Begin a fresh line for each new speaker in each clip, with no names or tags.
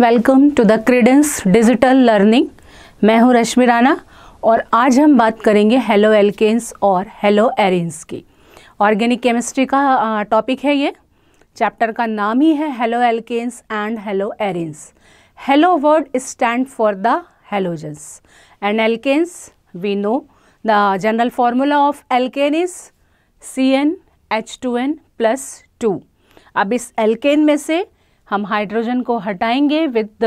welcome to the Credence digital learning मैं हूं रश्मि राणा और आज हम बात करेंगे हेलो एल्केन्स और हेलो एरिन्स की ऑर्गेनिक केमिस्ट्री का टॉपिक है ये चैप्टर का नाम ही है haloalkanes and haloarenes halo word stand for the halogens and alkanes we know the general formula of alkane is C n H two n plus two अब इस alkene में से हम हाइड्रोजन को हटाएंगे विद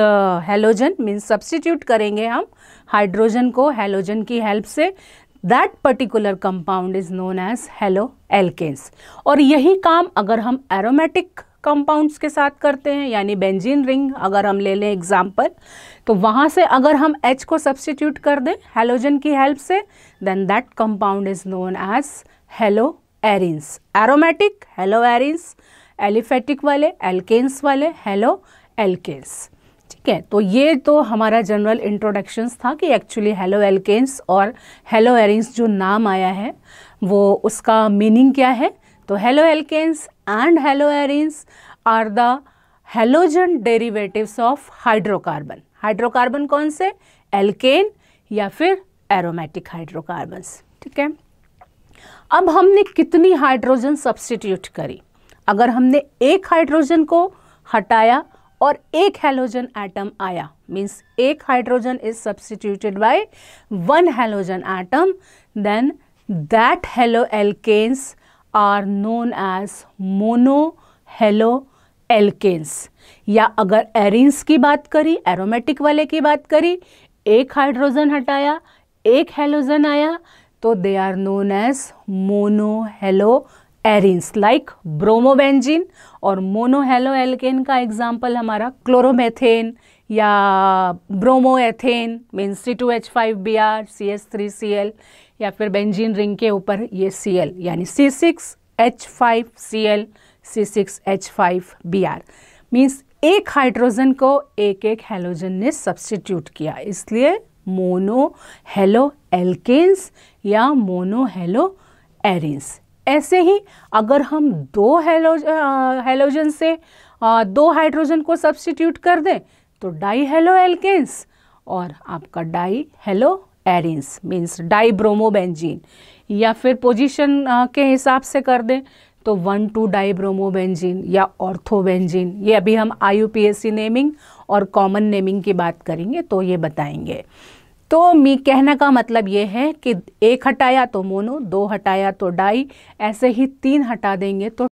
हेलोजन मीन्स सब्सटीट्यूट करेंगे हम hydrogen को हेलोजन की हेल्प से that particular compound is known as haloalkanes और यही काम अगर हम एरोमेटिक कंपाउंड्स के साथ करते हैं यानी बेंजीन रिंग अगर हम ले लें एग्जाम्पल तो वहाँ से अगर हम एच को सब्सटीट्यूट कर दें हेलोजन की हेल्प से then that compound is known as haloarenes aromatic haloarenes aliphatic वाले एल्केन्स वाले हेलो एल्केन्स ठीक है तो ये तो हमारा जनरल इंट्रोडक्शंस था कि एक्चुअली हेलो एल्केन्स और हेलो एरिंग्स जो नाम आया है वो उसका मीनिंग क्या है तो haloalkanes and haloarenes are the halogen derivatives of hydrocarbon hydrocarbon कौन से एल्केन या फिर एरोमेटिक हाइड्रोकार्बन्स ठीक है अब हमने कितनी हाइड्रोजन सब्सटीट्यूट करी अगर हमने एक हाइड्रोजन को हटाया और एक हेलोजन एटम आया मीन्स एक hydrogen is substituted by one halogen atom then that haloalkanes are known as monohaloalkanes या अगर एरिन्स की बात करी एरोमेटिक वाले की बात करी एक हाइड्रोजन हटाया एक हेलोजन आया तो they are known as monohaloarenes like bromobenzene और मोनोहेलो एल्केन का एग्जाम्पल हमारा क्लोरोमेथेन या bromoethane means C two H five B R C S three C L या फिर बेंजिन रिंग के ऊपर ये सी एल यानी C six H five C L C six H five B R means एक hydrogen को एक एक हेलोजन ने सब्सटीट्यूट किया इसलिए मोनो हेलो एल्केन्स या मोनो हेलो एरिन्स ऐसे ही अगर हम दो हेलोज हेलोजन से आ, दो हाइड्रोजन को सब्सटीट्यूट कर दें तो डाई हेलो एल्केन्स और आपका dihaloarenes means dibromobenzene या फिर पोजीशन के हिसाब से कर दें तो वन टू ब्रोमोबेंजीन या ऑर्थोबेंजीन ये अभी हम आई नेमिंग और कॉमन नेमिंग की बात करेंगे तो ये बताएंगे तो मी कहने का मतलब ये है कि एक हटाया तो मोनो दो हटाया तो डाई ऐसे ही तीन हटा देंगे तो